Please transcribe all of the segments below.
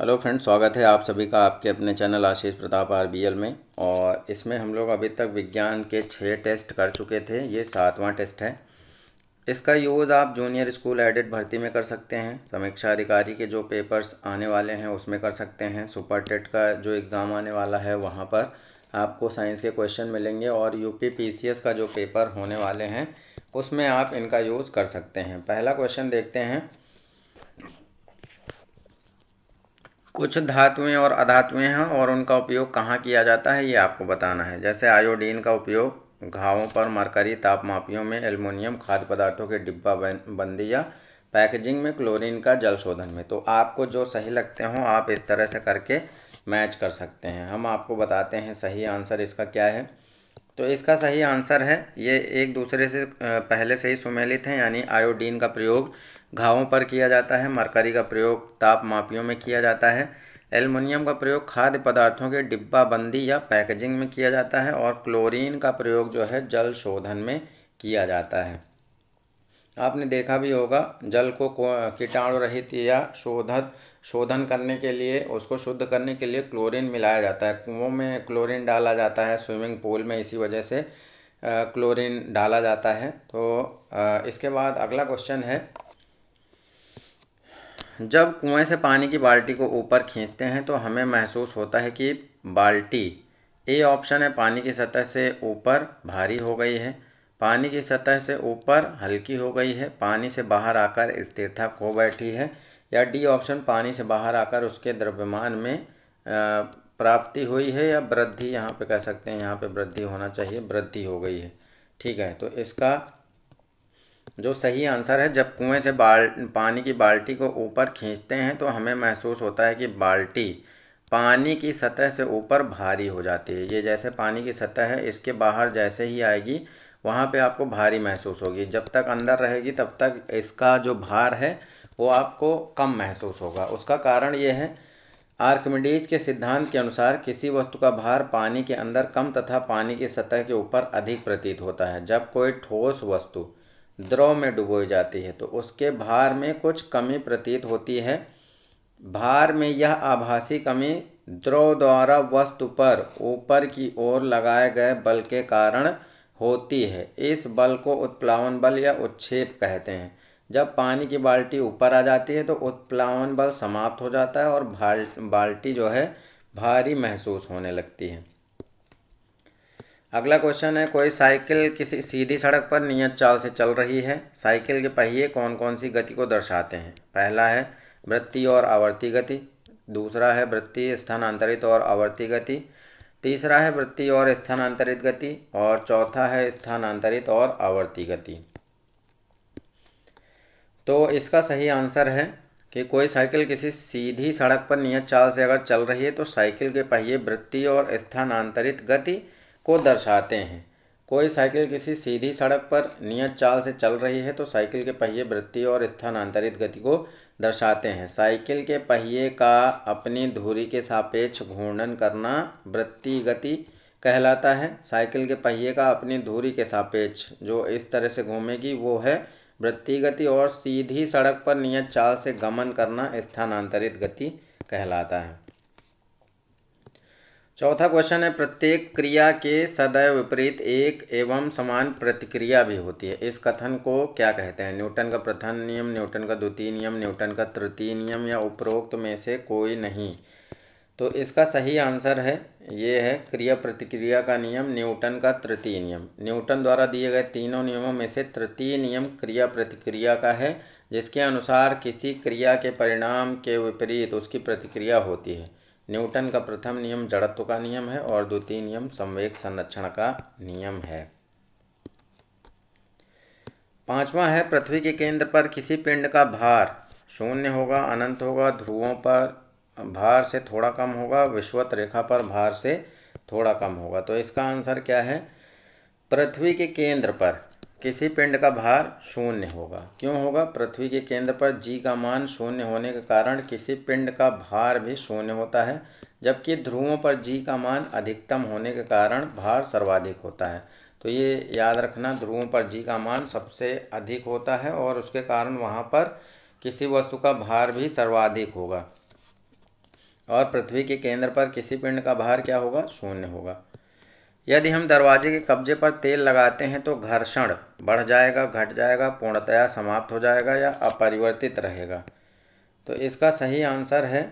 hello friends स्वागत है आप सभी का आपके अपने चैनल आशीष प्रताप आरबीएल में और इसमें हम लोग अभी तक विज्ञान के छः टेस्ट कर चुके थे ये सातवां टेस्ट है इसका यूज़ आप जूनियर स्कूल एडिट भर्ती में कर सकते हैं समीक्षा अधिकारी के जो पेपर्स आने वाले हैं उसमें कर सकते हैं सुपर टेट का जो एग्ज़ाम आने वाला है वहाँ पर आपको साइंस के क्वेश्चन मिलेंगे और यू पी का जो पेपर होने वाले हैं उसमें आप इनका यूज़ कर सकते हैं पहला क्वेश्चन देखते हैं कुछ धातुएं और अधातुएं हैं और उनका उपयोग कहाँ किया जाता है ये आपको बताना है जैसे आयोडीन का उपयोग घावों पर मरकरी तापमापियों में एल्युमिनियम खाद्य पदार्थों के डिब्बा बंदी या पैकेजिंग में क्लोरीन का जल शोधन में तो आपको जो सही लगते हों आप इस तरह से करके मैच कर सकते हैं हम आपको बताते हैं सही आंसर इसका क्या है तो इसका सही आंसर है ये एक दूसरे से पहले से ही सुमेलित हैं यानी आयोडीन का प्रयोग घावों पर किया जाता है मरकरी का प्रयोग ताप मापियों में किया जाता है एल्युमिनियम का प्रयोग खाद्य पदार्थों के डिब्बाबंदी या पैकेजिंग में किया जाता है और क्लोरीन का प्रयोग जो है जल शोधन में किया जाता है आपने देखा भी होगा जल को कीटाणु रहित या शोधक शोधन करने के लिए उसको शुद्ध करने के लिए क्लोरीन मिलाया जाता है कुओं में क्लोरीन डाला जाता है स्विमिंग पूल में इसी वजह से क्लोरीन डाला जाता है तो इसके बाद अगला क्वेश्चन है जब कुएं से पानी की बाल्टी को ऊपर खींचते हैं तो हमें महसूस होता है कि बाल्टी ए ऑप्शन है पानी की सतह से ऊपर भारी हो गई है पानी की सतह से ऊपर हल्की हो गई है पानी से बाहर आकर स्थिरता खो बैठी है या डी ऑप्शन पानी से बाहर आकर उसके द्रव्यमान में प्राप्ति हुई है या वृद्धि यहाँ पे कह सकते हैं यहाँ पे वृद्धि होना चाहिए वृद्धि हो गई है ठीक है तो इसका जो सही आंसर है जब कुएं से बाल पानी की बाल्टी को ऊपर खींचते हैं तो हमें महसूस होता है कि बाल्टी पानी की सतह से ऊपर भारी हो जाती है ये जैसे पानी की सतह है इसके बाहर जैसे ही आएगी वहाँ पे आपको भारी महसूस होगी जब तक अंदर रहेगी तब तक इसका जो भार है वो आपको कम महसूस होगा उसका कारण ये है आर्कमिडीज के सिद्धांत के अनुसार किसी वस्तु का भार पानी के अंदर कम तथा पानी की सतह के ऊपर अधिक प्रतीत होता है जब कोई ठोस वस्तु द्रव में डुबोई जाती है तो उसके भार में कुछ कमी प्रतीत होती है भार में यह आभासी कमी द्रव द्वारा वस्तु पर ऊपर की ओर लगाए गए बल के कारण होती है इस बल को उत्प्लावन बल या उच्छेप कहते हैं जब पानी की बाल्टी ऊपर आ जाती है तो उत्प्लावन बल समाप्त हो जाता है और बाल्टी जो है भारी महसूस होने लगती है अगला क्वेश्चन है कोई साइकिल किसी सीधी सड़क पर नियत चाल से चल रही है साइकिल के पहिए कौन कौन सी गति को दर्शाते हैं पहला है वृत्ति और आवर्ती गति दूसरा है वृत्ति स्थानांतरित और आवर्ती गति तीसरा है वृत्ति और स्थानांतरित गति और चौथा है स्थानांतरित और आवर्ती गति तो इसका सही आंसर है कि कोई साइकिल किसी सीधी सड़क पर नियत चाल से अगर चल रही है तो साइकिल के पहिए वृत्ति और स्थानांतरित गति को दर्शाते हैं कोई साइकिल किसी सीधी सड़क पर नियत चाल से चल रही है तो साइकिल के पहिए वृत्ति और स्थानांतरित गति को दर्शाते हैं साइकिल के पहिए का अपनी धुरी के सापेक्ष घूर्णन करना वृत्ति गति कहलाता है साइकिल के पहिए का अपनी धुरी के सापेक्ष जो इस तरह से घूमेगी वो है वृत्ति गति और सीधी सड़क पर नियत चाल से गमन करना स्थानांतरित गति कहलाता है चौथा क्वेश्चन है प्रत्येक क्रिया के सदैव विपरीत एक एवं समान प्रतिक्रिया भी होती है इस कथन को क्या कहते हैं न्यूटन का प्रथम नियम न्यूटन का द्वितीय नियम न्यूटन का तृतीय नियम या उपरोक्त में से कोई नहीं तो इसका सही आंसर है ये है क्रिया प्रतिक्रिया का नियम न्यूटन का तृतीय नियम न्यूटन द्वारा दिए गए तीनों नियमों में से तृतीय नियम क्रिया प्रतिक्रिया का है जिसके अनुसार किसी क्रिया के परिणाम के विपरीत उसकी प्रतिक्रिया होती है न्यूटन का प्रथम नियम जड़त्व का नियम है और द्वितीय नियम संवेग संरक्षण का नियम है पांचवा है पृथ्वी के केंद्र पर किसी पिंड का भार शून्य होगा अनंत होगा ध्रुवों पर भार से थोड़ा कम होगा विश्वत रेखा पर भार से थोड़ा कम होगा तो इसका आंसर क्या है पृथ्वी के केंद्र पर किसी पिंड का भार शून्य होगा क्यों होगा पृथ्वी के केंद्र पर जी का मान शून्य होने के कारण किसी पिंड का भार भी शून्य होता है जबकि ध्रुवों पर जी का मान अधिकतम होने के कारण भार सर्वाधिक होता है तो ये याद रखना ध्रुवों पर जी का मान सबसे अधिक होता है और उसके कारण वहाँ पर किसी वस्तु का भार भी सर्वाधिक होगा और पृथ्वी के केंद्र पर किसी पिंड का भार क्या होगा शून्य होगा यदि हम दरवाजे के कब्जे पर तेल लगाते हैं तो घर्षण बढ़ जाएगा घट जाएगा पूर्णतया समाप्त हो जाएगा या अपरिवर्तित रहेगा तो इसका सही आंसर है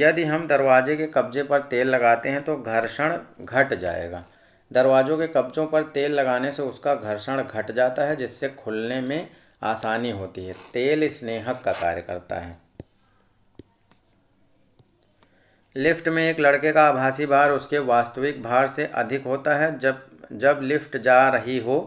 यदि हम दरवाजे के कब्जे पर तेल लगाते हैं तो घर्षण घट जाएगा दरवाज़ों के कब्जों पर तेल लगाने से उसका घर्षण घट जाता है जिससे खुलने में आसानी होती है तेल स्नेहक का कार्य करता है लिफ्ट में एक लड़के का आभासी भार उसके वास्तविक भार से अधिक होता है जब जब लिफ्ट जा रही हो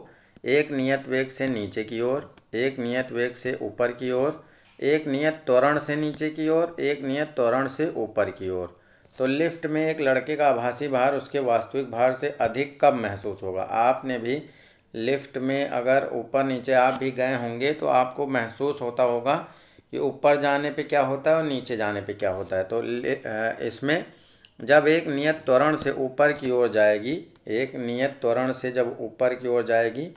एक नियत वेग से नीचे की ओर एक नियत वेग से ऊपर की ओर एक नियत त्वरण से नीचे की ओर एक नियत त्वरण से ऊपर की ओर तो लिफ्ट में एक लड़के का आभासी भार उसके वास्तविक भार से अधिक कब महसूस होगा आपने भी लिफ्ट में अगर ऊपर नीचे आप भी गए होंगे तो आपको महसूस होता होगा कि ऊपर जाने पे क्या होता है और नीचे जाने पे क्या होता है तो इसमें जब एक नियत त्वरण से ऊपर की ओर जाएगी एक नियत त्वरण से जब ऊपर की ओर जाएगी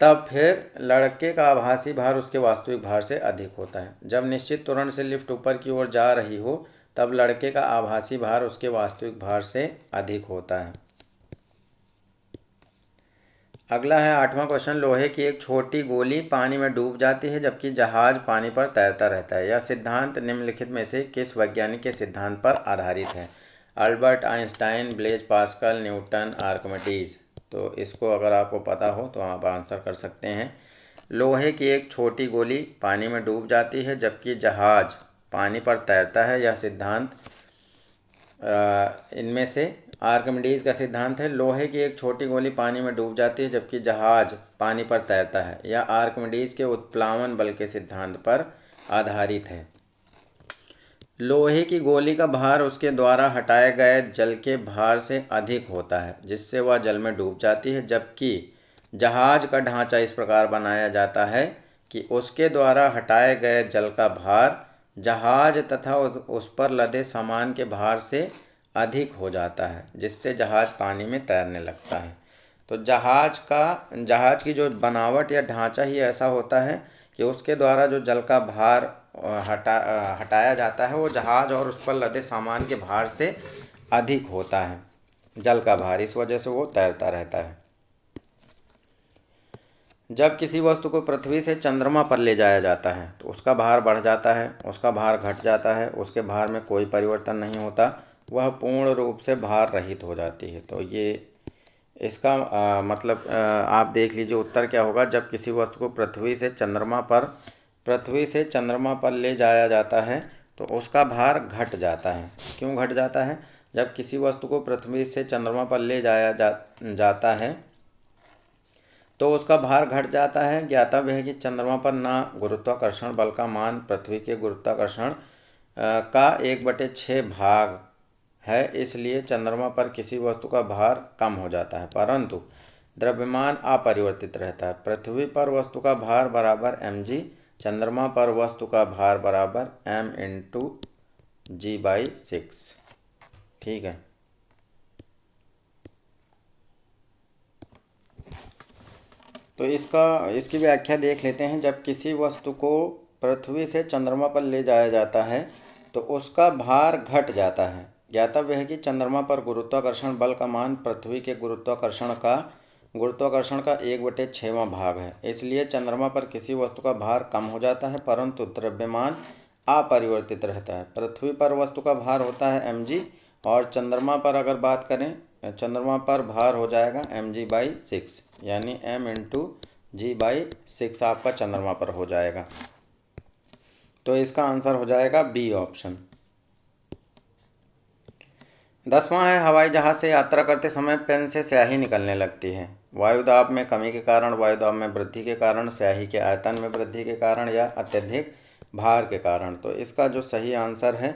तब फिर लड़के का आभासी भार उसके वास्तविक भार से अधिक होता है जब निश्चित त्वरण से लिफ्ट ऊपर की ओर जा रही हो तब लड़के का आभासी भार उसके वास्तविक भार से अधिक होता है अगला है आठवां क्वेश्चन लोहे की एक छोटी गोली पानी में डूब जाती है जबकि जहाज पानी पर तैरता रहता है यह सिद्धांत निम्नलिखित में से किस वैज्ञानिक के सिद्धांत पर आधारित है Albert Einstein Blaise Pascal Newton Archimedes तो इसको अगर आपको पता हो तो आप आंसर कर सकते हैं लोहे की एक छोटी गोली पानी में डूब जाती है जबकि जहाज पानी पर तैरता है यह सिद्धांत इनमें से आर्कमिडीज का सिद्धांत है लोहे की एक छोटी गोली पानी में डूब जाती है जबकि जहाज पानी पर तैरता है यह आर्कमिडीज के उत्प्लावन बल के सिद्धांत पर आधारित है लोहे की गोली का भार उसके द्वारा हटाए गए जल के भार से अधिक होता है जिससे वह जल में डूब जाती है जबकि जहाज का ढांचा इस प्रकार बनाया जाता है कि उसके द्वारा हटाए गए जल का भार जहाज तथा उस पर लदे सामान के भार से अधिक हो जाता है जिससे जहाज़ पानी में तैरने लगता है तो जहाज़ का जहाज़ की जो बनावट या ढांचा ही ऐसा होता है कि उसके द्वारा जो जल का भार हटा हटाया जाता है वो जहाज़ और उस पर लदे सामान के भार से अधिक होता है जल का भार इस वजह से वो तैरता रहता है जब किसी वस्तु को पृथ्वी से चंद्रमा पर ले जाया जाता है तो उसका भार बढ़ जाता है उसका भार घट जाता है उसके भार में कोई परिवर्तन नहीं होता वह पूर्ण रूप से भार रहित हो जाती है तो ये इसका आ, मतलब आ, आप देख लीजिए उत्तर क्या होगा जब किसी वस्तु को पृथ्वी से चंद्रमा पर पृथ्वी से चंद्रमा पर ले जाया जाता है तो उसका भार घट जाता है क्यों घट जाता है जब किसी वस्तु को पृथ्वी से चंद्रमा पर ले जाया जा, जाता है तो उसका भार घट जाता है ज्ञातव्य है कि चंद्रमा पर ना गुरुत्वाकर्षण बल का मान पृथ्वी के गुरुत्वाकर्षण का एक बटे छः भाग है इसलिए चंद्रमा पर किसी वस्तु का भार कम हो जाता है परंतु द्रव्यमान अपरिवर्तित रहता है पृथ्वी पर वस्तु का भार बराबर एम जी चंद्रमा पर वस्तु का भार बराबर M into G by six ठीक है तो इसका इसकी व्याख्या देख लेते हैं जब किसी वस्तु को पृथ्वी से चंद्रमा पर ले जाया जाता है तो उसका भार घट जाता है ज्ञातव्य है कि चंद्रमा पर गुरुत्वाकर्षण बल का मान पृथ्वी के गुरुत्वाकर्षण का गुरुत्वाकर्षण का एक बटे छवा भाग है इसलिए चंद्रमा पर किसी वस्तु का भार कम हो जाता है परंतु द्रव्यमान अपरिवर्तित रहता है पृथ्वी पर वस्तु का भार होता है एम और चंद्रमा पर अगर बात करें चंद्रमा पर भार हो जाएगा एम जी बाई सिक्स यानी M into G by six आपका चंद्रमा पर हो जाएगा तो इसका आंसर हो जाएगा बी ऑप्शन दसवां है हवाई जहाज़ से यात्रा करते समय पेन से स्याही निकलने लगती है वायुदाब में कमी के कारण वायुदाब में वृद्धि के कारण स्याही के आयतन में वृद्धि के कारण या अत्यधिक भार के कारण तो इसका जो सही आंसर है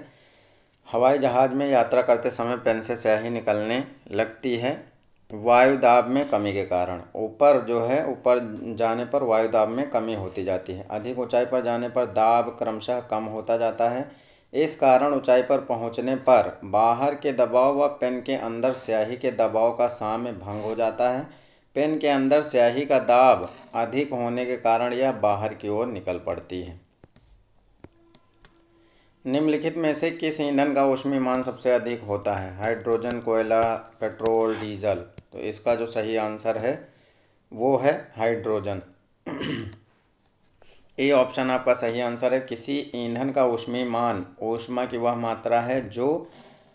हवाई जहाज़ में यात्रा करते समय पेन से स्याही निकलने लगती है वायुदाब में कमी के कारण ऊपर जो है ऊपर जाने पर वायुदाब में कमी होती जाती है अधिक ऊंचाई पर जाने पर दाब क्रमशः कम होता जाता है इस कारण ऊंचाई पर पहुंचने पर बाहर के दबाव व पेन के अंदर स्याही के दबाव का साम्य भंग हो जाता है पेन के अंदर स्याही का दाब अधिक होने के कारण यह बाहर की ओर निकल पड़ती है निम्नलिखित में से किस ईंधन का मान सबसे अधिक होता है हाइड्रोजन कोयला पेट्रोल डीजल तो इसका जो सही आंसर है वो है हाइड्रोजन ए ऑप्शन आपका सही आंसर है किसी ईंधन का ऊष्मी मान ऊष्मा की वह मात्रा है जो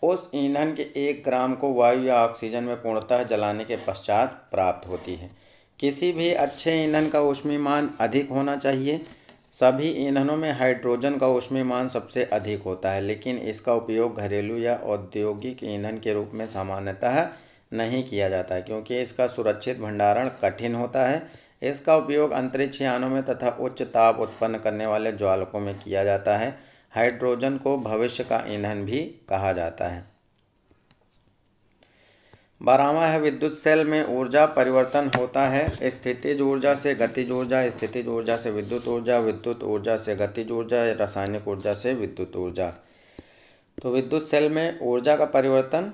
उस ईंधन के एक ग्राम को वायु या ऑक्सीजन में पूर्णतः जलाने के पश्चात प्राप्त होती है किसी भी अच्छे ईंधन का ऊष्मी मान अधिक होना चाहिए सभी ईंधनों में हाइड्रोजन का ऊष्मी मान सबसे अधिक होता है लेकिन इसका उपयोग घरेलू या औद्योगिक ईंधन के रूप में सामान्यतः नहीं किया जाता है क्योंकि इसका सुरक्षित भंडारण कठिन होता है इसका उपयोग अंतरिक्ष यानों में तथा उच्च ताप उत्पन्न करने वाले ज्वालकों में किया जाता है हाइड्रोजन को भविष्य का ईंधन भी कहा जाता है बारहवा है विद्युत सेल में ऊर्जा परिवर्तन होता है स्थितिज ऊर्जा से गतिज ऊर्जा स्थितिज ऊर्जा से विद्युत ऊर्जा विद्युत ऊर्जा से गतिज ऊर्जा रासायनिक ऊर्जा से विद्युत ऊर्जा तो विद्युत सेल में ऊर्जा का परिवर्तन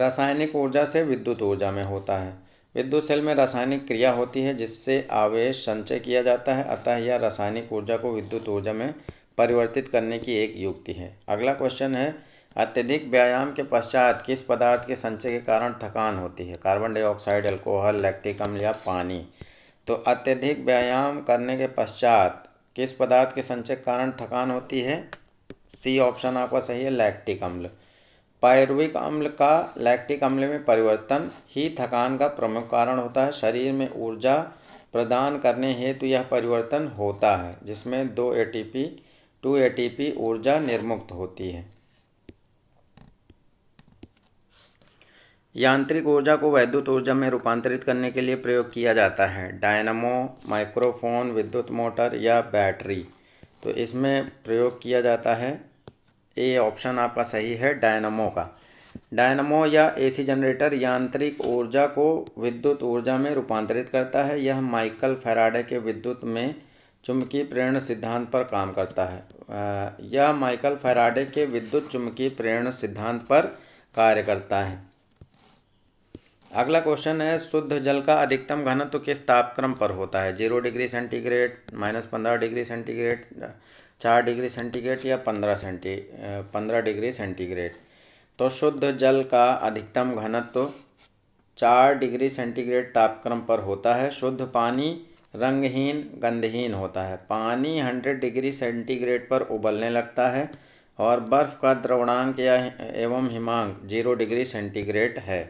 रासायनिक ऊर्जा से विद्युत ऊर्जा में होता है विद्युत सेल में रासायनिक क्रिया होती है जिससे आवेश संचय किया जाता है अतः यह रासायनिक ऊर्जा को विद्युत ऊर्जा में परिवर्तित करने की एक युक्ति है अगला क्वेश्चन है अत्यधिक व्यायाम के पश्चात किस पदार्थ के संचय के कारण थकान होती है कार्बन डाइऑक्साइड अल्कोहल लैक्टिक अम्ल या पानी तो अत्यधिक व्यायाम करने के पश्चात किस पदार्थ के संचय के कारण थकान होती है सी ऑप्शन आपका सही है लैक्टिक अम्ल पायरुविक अम्ल का लैक्टिक अम्ल में परिवर्तन ही थकान का प्रमुख कारण होता है शरीर में ऊर्जा प्रदान करने हेतु यह परिवर्तन होता है जिसमें दो एटीपी टू एटीपी ऊर्जा निर्मुक्त होती है यांत्रिक ऊर्जा को वैद्युत ऊर्जा में रूपांतरित करने के लिए प्रयोग किया जाता है डायनमो माइक्रोफोन विद्युत मोटर या बैटरी तो इसमें प्रयोग किया जाता है ए ऑप्शन आपका सही है डायनमो का डायनमो या एसी जनरेटर यांत्रिक ऊर्जा को विद्युत ऊर्जा में रूपांतरित करता है यह माइकल फेराडे के विद्युत में चुंबकीय प्रेरण सिद्धांत पर काम करता है यह माइकल फेराडे के विद्युत चुंबकीय प्रेरण सिद्धांत पर कार्य करता है अगला क्वेश्चन है शुद्ध जल का अधिकतम घनत्व तो किस तापक्रम पर होता है जीरो डिग्री सेंटीग्रेड माइनस पंद्रह डिग्री सेंटीग्रेड चार डिग्री सेंटीग्रेड या पंद्रह सेंटी पंद्रह डिग्री सेंटीग्रेड तो शुद्ध जल का अधिकतम घनत्व तो चार डिग्री सेंटीग्रेड तापक्रम पर होता है शुद्ध पानी रंगहीन गंधहीन होता है पानी हंड्रेड डिग्री सेंटीग्रेड पर उबलने लगता है और बर्फ़ का द्रवणांक या एवं हिमांक जीरो डिग्री सेंटीग्रेड है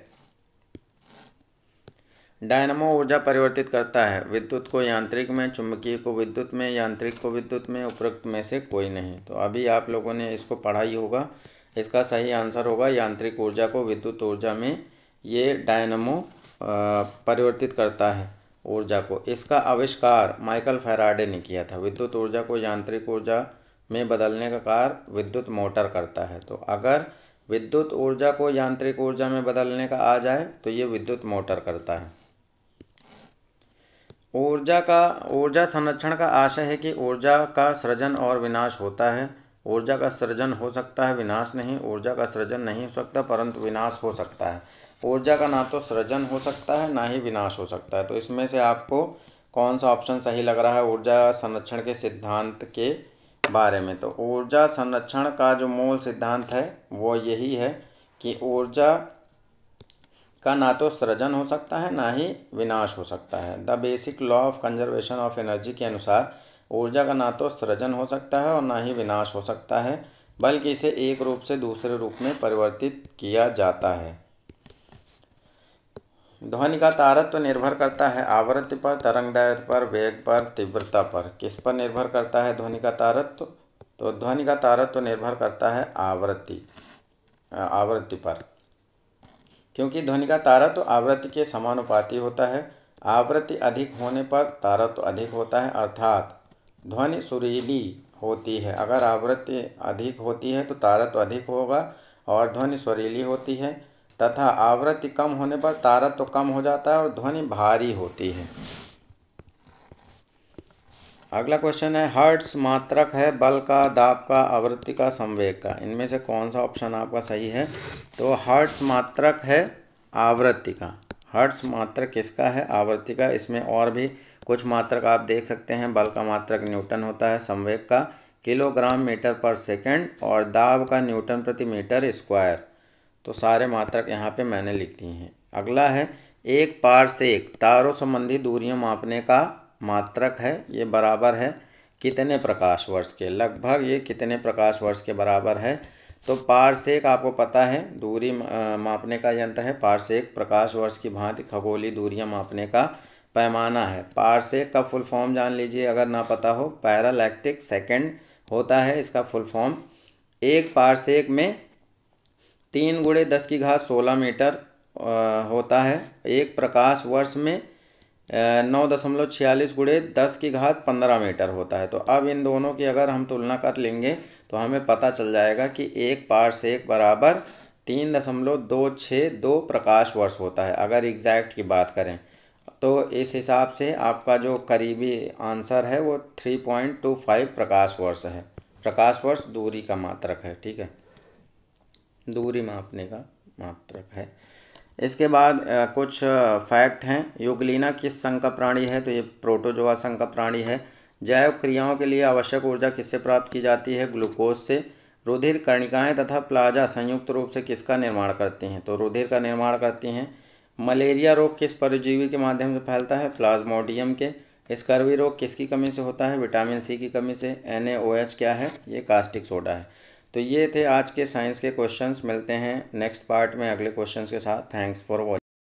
डायनमो ऊर्जा परिवर्तित करता है विद्युत को यांत्रिक में चुंबकीय को विद्युत में यांत्रिक को विद्युत में उपरोक्त में से कोई नहीं तो अभी आप लोगों ने इसको पढ़ा ही होगा इसका सही आंसर होगा यांत्रिक ऊर्जा को विद्युत ऊर्जा में ये डायनमो परिवर्तित करता है ऊर्जा को इसका आविष्कार माइकल फेराडे ने किया था विद्युत ऊर्जा को यांत्रिक ऊर्जा में बदलने का कार्य विद्युत मोटर करता है तो अगर विद्युत ऊर्जा को यांत्रिक ऊर्जा में बदलने का आ जाए तो ये विद्युत मोटर करता है ऊर्जा का ऊर्जा संरक्षण का आशय है कि ऊर्जा का सृजन और विनाश होता है ऊर्जा का सृजन हो सकता है विनाश नहीं ऊर्जा का सृजन नहीं हो सकता परंतु विनाश हो सकता है ऊर्जा का ना तो सृजन हो सकता है ना ही विनाश हो सकता है तो इसमें से आपको कौन सा ऑप्शन सही लग रहा है ऊर्जा संरक्षण के सिद्धांत के बारे में तो ऊर्जा संरक्षण का जो मूल सिद्धांत है वो यही है कि ऊर्जा का ना तो सृजन हो सकता है ना ही विनाश हो सकता है the basic law of conservation of energy के अनुसार ऊर्जा का ना तो सृजन हो सकता है और ना ही विनाश हो सकता है बल्कि इसे एक रूप से दूसरे रूप में परिवर्तित किया जाता है ध्वनि का तारत्व तो निर्भर करता है आवृत्ति पर तरंग दैर्घ्य पर वेग पर तीव्रता पर किस पर निर्भर करता है ध्वनि का तारत्व तो ध्वनि का तारत्व तो निर्भर करता है आवृत्ति आवृत्ति पर क्योंकि ध्वनि का तारा तो आवृत्ति के समानुपाती होता है आवृत्ति अधिक होने पर तारा तो अधिक होता है अर्थात ध्वनि सुरीली होती है अगर आवृत्ति अधिक होती है तो तारा तो अधिक होगा और ध्वनि सुरीली होती है तथा आवृत्ति कम होने पर तारा तो कम हो जाता है और ध्वनि भारी होती है अगला क्वेश्चन है हर्ट्स मात्रक है बल का दाब का आवृत्ति का संवेग का इनमें से कौन सा ऑप्शन आपका सही है तो हर्ट्स मात्रक है आवृत्ति का हर्ट्स मात्रक किसका है आवृत्ति का इसमें और भी कुछ मात्रक आप देख सकते हैं बल का मात्रक न्यूटन होता है संवेग का किलोग्राम मीटर पर सेकेंड और दाब का न्यूटन प्रति मीटर स्क्वायर तो सारे मात्रक यहाँ पर मैंने लिख दिए हैं अगला है एक पार से एक तारों संबंधी दूरियाँ मापने का मात्रक है ये बराबर है कितने प्रकाश वर्ष के लगभग ये कितने प्रकाश वर्ष के बराबर है तो पारसेक आपको पता है दूरी मापने का यंत्र है पारसेक प्रकाश वर्ष की भांति खगोली दूरियां मापने का पैमाना है पारसेक का फुल फॉर्म जान लीजिए अगर ना पता हो पैरालैक्टिक सेकेंड होता है इसका फुल फॉर्म एक पारसेक में तीन गुड़े दस की घास सोलह मीटर होता है एक प्रकाश वर्ष में नौ दशमलव छियालीस गुड़े दस की घात पंद्रह मीटर होता है तो अब इन दोनों की अगर हम तुलना कर लेंगे तो हमें पता चल जाएगा कि एक पार से एक बराबर तीन दशमलव दो छः दो प्रकाश वर्ष होता है अगर एग्जैक्ट की बात करें तो इस हिसाब से आपका जो करीबी आंसर है वो थ्री पॉइंट टू फाइव प्रकाश वर्ष है प्रकाश वर्ष दूरी का मात्रक है ठीक है दूरी मापने का मात्रक है इसके बाद कुछ फैक्ट हैं यूगलिना किस संघ का प्राणी है तो ये प्रोटोजोआ संघ का प्राणी है जैव क्रियाओं के लिए आवश्यक ऊर्जा किससे प्राप्त की जाती है ग्लूकोज से रुधिर कर्णिकाएँ तथा प्लाजा संयुक्त रूप से किसका निर्माण करती हैं तो रुधिर का निर्माण करती हैं मलेरिया रोग किस परजीवी के माध्यम से फैलता है प्लाज्मोडियम के स्कर्वी रोग किसकी कमी से होता है विटामिन सी की कमी से एन क्या है ये कास्टिक सोडा है तो ये थे आज के साइंस के क्वेश्चंस मिलते हैं नेक्स्ट पार्ट में अगले क्वेश्चंस के साथ थैंक्स फॉर वॉचिंग